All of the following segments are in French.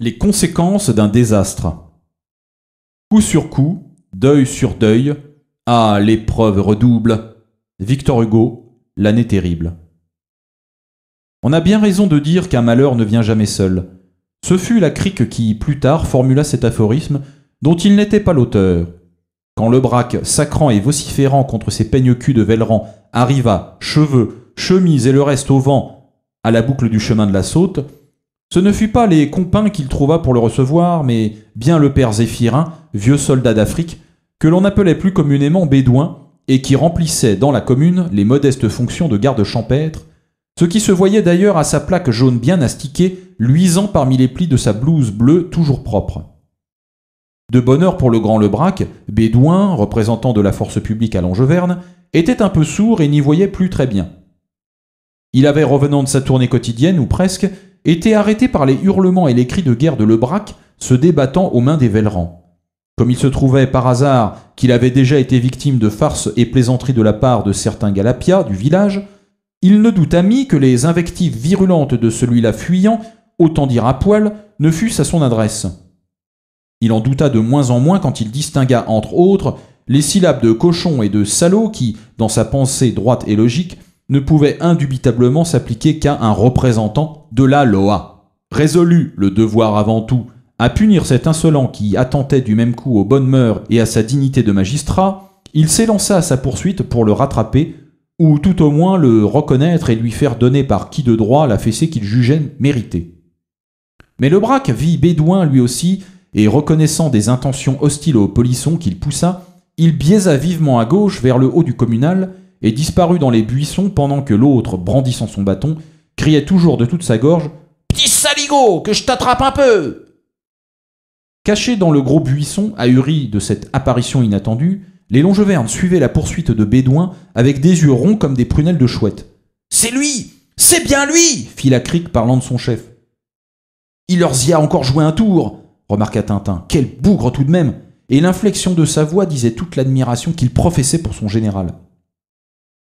Les conséquences d'un désastre. Coup sur coup, deuil sur deuil, ah, l'épreuve redouble. Victor Hugo, l'année terrible. On a bien raison de dire qu'un malheur ne vient jamais seul. Ce fut la crique qui, plus tard, formula cet aphorisme dont il n'était pas l'auteur. Quand le braque, sacrant et vociférant contre ses peignes de Velleran, arriva, cheveux, chemise et le reste au vent, à la boucle du chemin de la Saute, ce ne fut pas les compains qu'il trouva pour le recevoir, mais bien le père Zéphirin, vieux soldat d'Afrique, que l'on appelait plus communément bédouin, et qui remplissait dans la commune les modestes fonctions de garde champêtre, ce qui se voyait d'ailleurs à sa plaque jaune bien astiquée, luisant parmi les plis de sa blouse bleue toujours propre. De bonne heure pour le grand Lebrac, bédouin, représentant de la force publique à Langeverne, était un peu sourd et n'y voyait plus très bien. Il avait, revenant de sa tournée quotidienne, ou presque, été arrêté par les hurlements et les cris de guerre de Lebrac, se débattant aux mains des Vellerans. Comme il se trouvait par hasard qu'il avait déjà été victime de farces et plaisanteries de la part de certains Galapias du village, il ne douta mis que les invectives virulentes de celui-là fuyant, autant dire à poil, ne fussent à son adresse. Il en douta de moins en moins quand il distingua, entre autres, les syllabes de cochon et de salaud qui, dans sa pensée droite et logique, ne pouvait indubitablement s'appliquer qu'à un représentant de la Loa. Résolu, le devoir avant tout, à punir cet insolent qui attentait du même coup aux bonnes mœurs et à sa dignité de magistrat, il s'élança à sa poursuite pour le rattraper, ou tout au moins le reconnaître et lui faire donner par qui de droit la fessée qu'il jugeait méritée. Mais le braque vit Bédouin lui aussi, et reconnaissant des intentions hostiles au polisson qu'il poussa, il biaisa vivement à gauche vers le haut du communal et disparut dans les buissons pendant que l'autre, brandissant son bâton, criait toujours de toute sa gorge Petit saligo, que je t'attrape un peu Caché dans le gros buisson, ahuri de cette apparition inattendue, les Longevernes suivaient la poursuite de Bédouin avec des yeux ronds comme des prunelles de chouette. C'est lui C'est bien lui fit la crique parlant de son chef. Il leur y a encore joué un tour remarqua Tintin. Quel bougre tout de même Et l'inflexion de sa voix disait toute l'admiration qu'il professait pour son général.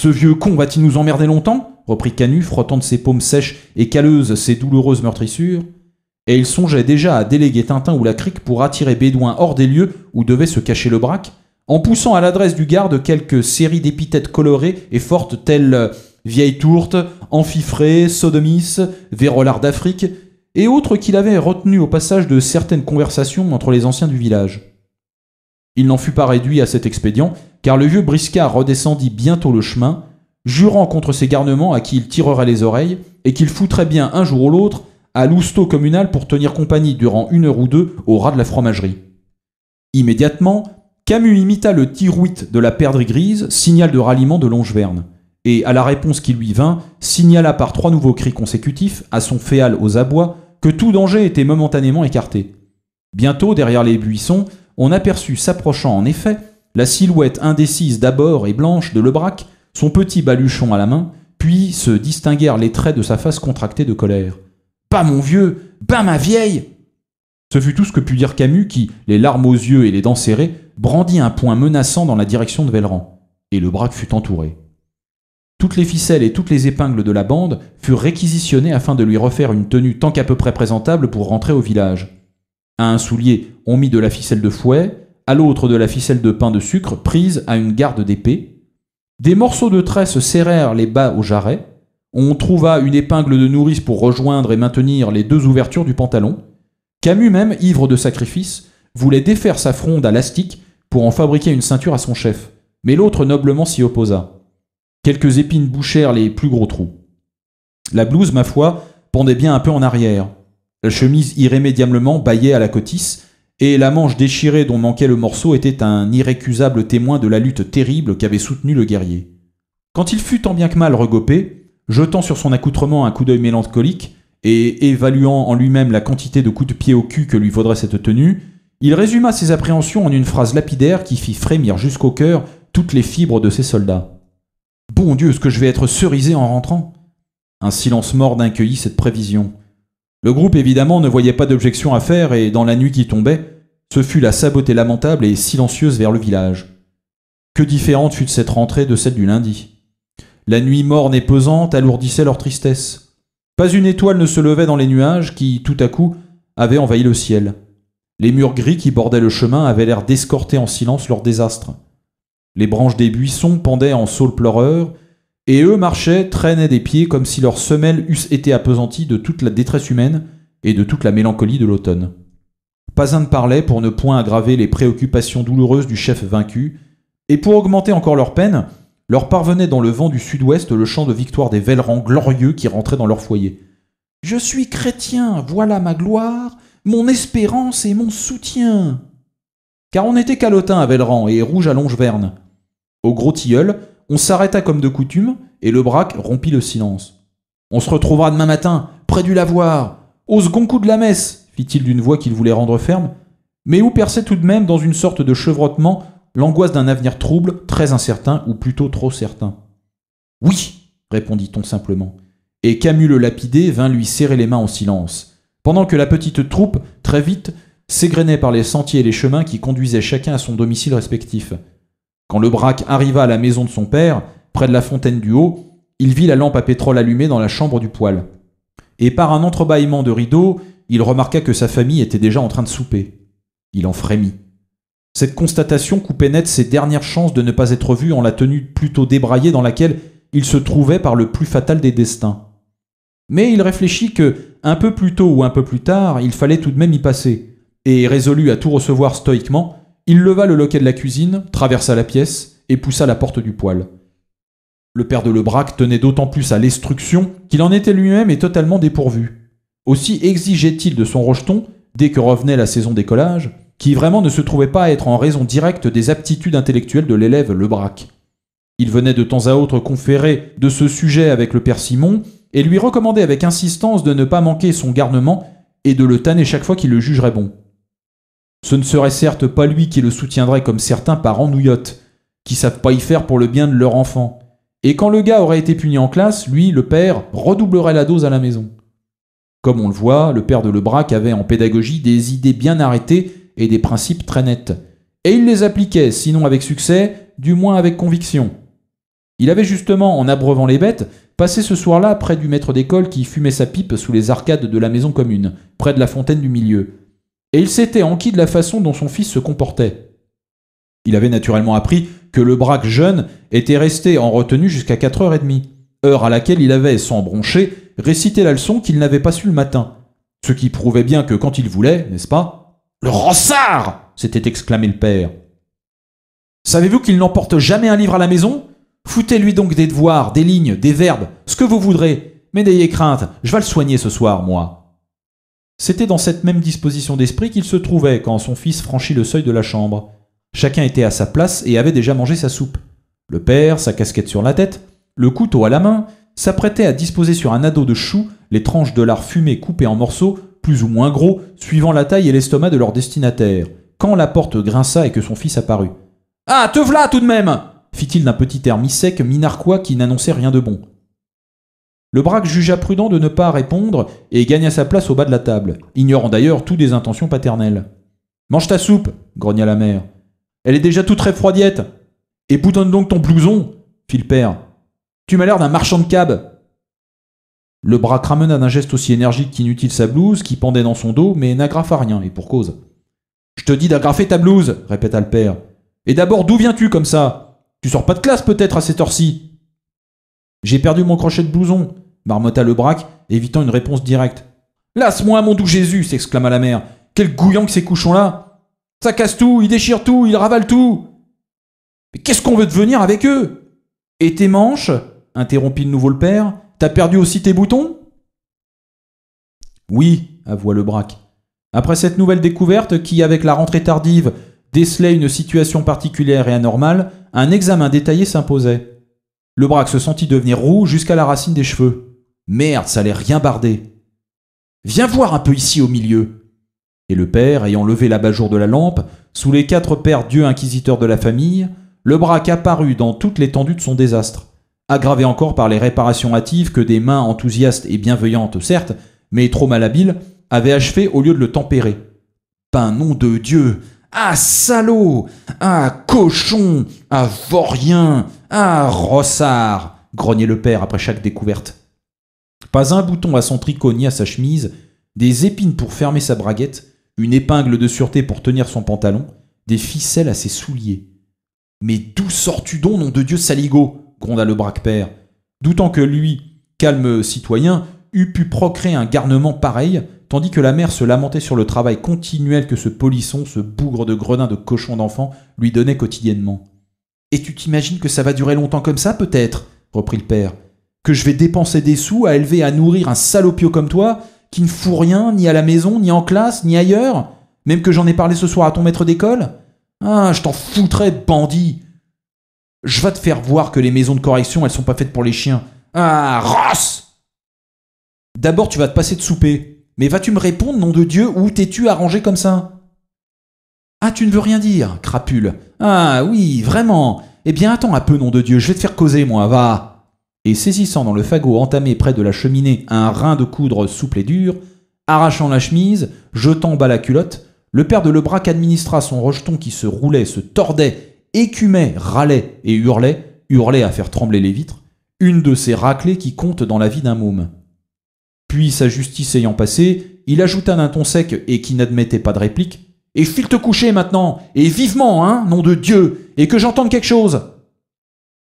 Ce vieux con va-t-il nous emmerder longtemps reprit Canu, frottant de ses paumes sèches et calleuses ses douloureuses meurtrissures. Et il songeait déjà à déléguer Tintin ou la crique pour attirer Bédouin hors des lieux où devait se cacher le braque, en poussant à l'adresse du garde quelques séries d'épithètes colorées et fortes telles euh, vieille tourte, amphifrée, sodomis, vérolard d'Afrique, et autres qu'il avait retenu au passage de certaines conversations entre les anciens du village. Il n'en fut pas réduit à cet expédient, car le vieux briscard redescendit bientôt le chemin, jurant contre ses garnements à qui il tirerait les oreilles, et qu'il foutrait bien un jour ou l'autre à l'ousteau communal pour tenir compagnie durant une heure ou deux au ras de la fromagerie. Immédiatement, Camus imita le tirouit de la perdrix grise, signal de ralliement de Longeverne, et à la réponse qui lui vint, signala par trois nouveaux cris consécutifs, à son féal aux abois, que tout danger était momentanément écarté. Bientôt, derrière les buissons, on aperçut s'approchant en effet la silhouette indécise d'abord et blanche de Lebrac, son petit baluchon à la main, puis se distinguèrent les traits de sa face contractée de colère. Pas mon vieux Pas ma vieille Ce fut tout ce que put dire Camus qui, les larmes aux yeux et les dents serrées, brandit un poing menaçant dans la direction de Velleran. Et Lebrac fut entouré. Toutes les ficelles et toutes les épingles de la bande furent réquisitionnées afin de lui refaire une tenue tant qu'à peu près présentable pour rentrer au village à un soulier, on mit de la ficelle de fouet, à l'autre de la ficelle de pain de sucre prise à une garde d'épée. Des morceaux de tresse serrèrent les bas au jarret. On trouva une épingle de nourrice pour rejoindre et maintenir les deux ouvertures du pantalon. Camus même, ivre de sacrifice, voulait défaire sa fronde à l'astique pour en fabriquer une ceinture à son chef, mais l'autre noblement s'y opposa. Quelques épines bouchèrent les plus gros trous. La blouse, ma foi, pendait bien un peu en arrière, la chemise irrémédiablement bâillée à la cotisse, et la manche déchirée dont manquait le morceau était un irrécusable témoin de la lutte terrible qu'avait soutenue le guerrier. Quand il fut tant bien que mal regopé, jetant sur son accoutrement un coup d'œil mélancolique, et évaluant en lui-même la quantité de coups de pied au cul que lui vaudrait cette tenue, il résuma ses appréhensions en une phrase lapidaire qui fit frémir jusqu'au cœur toutes les fibres de ses soldats. Bon Dieu, ce que je vais être cerisé en rentrant Un silence mort incueillit cette prévision. Le groupe évidemment ne voyait pas d'objection à faire et dans la nuit qui tombait, ce fut la sabotée lamentable et silencieuse vers le village. Que différente fut cette rentrée de celle du lundi. La nuit morne et pesante alourdissait leur tristesse. Pas une étoile ne se levait dans les nuages qui, tout à coup, avaient envahi le ciel. Les murs gris qui bordaient le chemin avaient l'air d'escorter en silence leur désastre. Les branches des buissons pendaient en saules pleureurs, et eux marchaient, traînaient des pieds comme si leurs semelles eussent été appesanties de toute la détresse humaine et de toute la mélancolie de l'automne. Pas un ne parlait pour ne point aggraver les préoccupations douloureuses du chef vaincu, et pour augmenter encore leur peine, leur parvenait dans le vent du sud-ouest le chant de victoire des vélerans glorieux qui rentraient dans leur foyer. Je suis chrétien, voilà ma gloire, mon espérance et mon soutien. Car on était calotin à Velleran et rouge à Longeverne. Au gros tilleul, on s'arrêta comme de coutume, et le braque rompit le silence. On se retrouvera demain matin, près du lavoir, au second coup de la messe, fit-il d'une voix qu'il voulait rendre ferme, mais où perçait tout de même dans une sorte de chevrotement, l'angoisse d'un avenir trouble, très incertain, ou plutôt trop certain. Oui, répondit-on simplement. Et Camus le lapidé vint lui serrer les mains en silence, pendant que la petite troupe, très vite, s'égrenait par les sentiers et les chemins qui conduisaient chacun à son domicile respectif. Quand le braque arriva à la maison de son père, près de la fontaine du haut, il vit la lampe à pétrole allumée dans la chambre du poêle. Et par un entrebâillement de rideaux, il remarqua que sa famille était déjà en train de souper. Il en frémit. Cette constatation coupait net ses dernières chances de ne pas être vu en la tenue plutôt débraillée dans laquelle il se trouvait par le plus fatal des destins. Mais il réfléchit que, un peu plus tôt ou un peu plus tard, il fallait tout de même y passer, et résolu à tout recevoir stoïquement, il leva le loquet de la cuisine, traversa la pièce et poussa la porte du poêle. Le père de Lebrac tenait d'autant plus à l'instruction qu'il en était lui-même et totalement dépourvu. Aussi exigeait-il de son rejeton, dès que revenait la saison des collages, qui vraiment ne se trouvait pas à être en raison directe des aptitudes intellectuelles de l'élève Lebrac. Il venait de temps à autre conférer de ce sujet avec le père Simon et lui recommandait avec insistance de ne pas manquer son garnement et de le tanner chaque fois qu'il le jugerait bon. Ce ne serait certes pas lui qui le soutiendrait comme certains parents nouillottes, qui savent pas y faire pour le bien de leur enfant. Et quand le gars aurait été puni en classe, lui, le père, redoublerait la dose à la maison. Comme on le voit, le père de Lebrac avait en pédagogie des idées bien arrêtées et des principes très nets. Et il les appliquait, sinon avec succès, du moins avec conviction. Il avait justement, en abreuvant les bêtes, passé ce soir-là près du maître d'école qui fumait sa pipe sous les arcades de la maison commune, près de la fontaine du milieu et il s'était enquis de la façon dont son fils se comportait. Il avait naturellement appris que le braque jeune était resté en retenue jusqu'à 4h30, heure à laquelle il avait, sans broncher, récité la leçon qu'il n'avait pas su le matin. Ce qui prouvait bien que quand il voulait, n'est-ce pas Le rossard s'était exclamé le père. Savez-vous qu'il n'emporte jamais un livre à la maison Foutez-lui donc des devoirs, des lignes, des verbes, ce que vous voudrez, mais n'ayez crainte, je vais le soigner ce soir, moi. C'était dans cette même disposition d'esprit qu'il se trouvait quand son fils franchit le seuil de la chambre. Chacun était à sa place et avait déjà mangé sa soupe. Le père, sa casquette sur la tête, le couteau à la main, s'apprêtait à disposer sur un ado de choux les tranches de lard fumé coupées en morceaux, plus ou moins gros, suivant la taille et l'estomac de leur destinataire, quand la porte grinça et que son fils apparut. Ah, te v'là tout de même fit-il d'un petit air mi-sec, mi-narquois qui n'annonçait rien de bon. Le braque jugea prudent de ne pas répondre et gagna sa place au bas de la table, ignorant d'ailleurs tout des intentions paternelles. Mange ta soupe, grogna la mère. Elle est déjà toute refroidiette. Et boutonne donc ton blouson, fit le père. Tu m'as l'air d'un marchand de cab. Le braque ramena d'un geste aussi énergique qu'inutile sa blouse, qui pendait dans son dos, mais n'agrafa rien, et pour cause. Je te dis d'agrafer ta blouse, répéta le père. Et d'abord, d'où viens-tu comme ça Tu sors pas de classe peut-être à cette heure-ci J'ai perdu mon crochet de blouson, marmotta Lebrac, évitant une réponse directe. Lasse-moi, mon doux Jésus s'exclama la mère. Quel gouillant que ces couchons-là Ça casse tout, ils déchirent tout, ils ravalent tout Mais qu'est-ce qu'on veut devenir avec eux Et tes manches interrompit de nouveau le père. T'as perdu aussi tes boutons Oui, avoua Lebrac. Après cette nouvelle découverte qui, avec la rentrée tardive, décelait une situation particulière et anormale, un examen détaillé s'imposait. Lebrac se sentit devenir roux jusqu'à la racine des cheveux. Merde, ça allait rien barder. Viens voir un peu ici au milieu. Et le père, ayant levé l'abat-jour de la lampe, sous les quatre pères dieux inquisiteurs de la famille, le braque apparut dans toute l'étendue de son désastre, aggravé encore par les réparations hâtives que des mains enthousiastes et bienveillantes, certes, mais trop malhabiles, avaient achevées au lieu de le tempérer. Pas nom de Dieu Ah salaud Ah cochon Ah vaurien Ah rossard grognait le père après chaque découverte. Pas un bouton à son tricot ni à sa chemise, des épines pour fermer sa braguette, une épingle de sûreté pour tenir son pantalon, des ficelles à ses souliers. Mais d'où sors-tu donc, nom de Dieu saligo gronda le braque-père, doutant que lui, calme citoyen, eût pu procréer un garnement pareil, tandis que la mère se lamentait sur le travail continuel que ce polisson, ce bougre de grenin de cochon d'enfant, lui donnait quotidiennement. Et tu t'imagines que ça va durer longtemps comme ça, peut-être reprit le père que je vais dépenser des sous à élever, à nourrir un salopio comme toi qui ne fout rien ni à la maison, ni en classe, ni ailleurs Même que j'en ai parlé ce soir à ton maître d'école Ah, je t'en foutrais, bandit Je vais te faire voir que les maisons de correction, elles sont pas faites pour les chiens. Ah, Ross D'abord, tu vas te passer de souper. Mais vas-tu me répondre, nom de Dieu, où t'es-tu arrangé comme ça Ah, tu ne veux rien dire, crapule. Ah oui, vraiment. Eh bien, attends un peu, nom de Dieu, je vais te faire causer, moi, va et saisissant dans le fagot entamé près de la cheminée un rein de coudre souple et dur, arrachant la chemise, jetant bas la culotte, le père de Lebrac administra son rejeton qui se roulait, se tordait, écumait, râlait et hurlait, hurlait à faire trembler les vitres, une de ces raclées qui comptent dans la vie d'un môme. Puis, sa justice ayant passé, il ajouta d'un ton sec et qui n'admettait pas de réplique Et file te coucher maintenant, et vivement, hein, nom de Dieu, et que j'entende quelque chose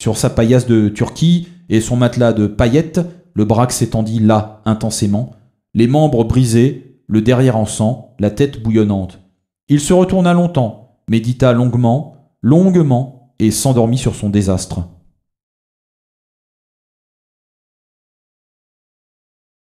sur sa paillasse de Turquie et son matelas de paillettes, le braque s'étendit là, intensément, les membres brisés, le derrière en sang, la tête bouillonnante. Il se retourna longtemps, médita longuement, longuement, et s'endormit sur son désastre.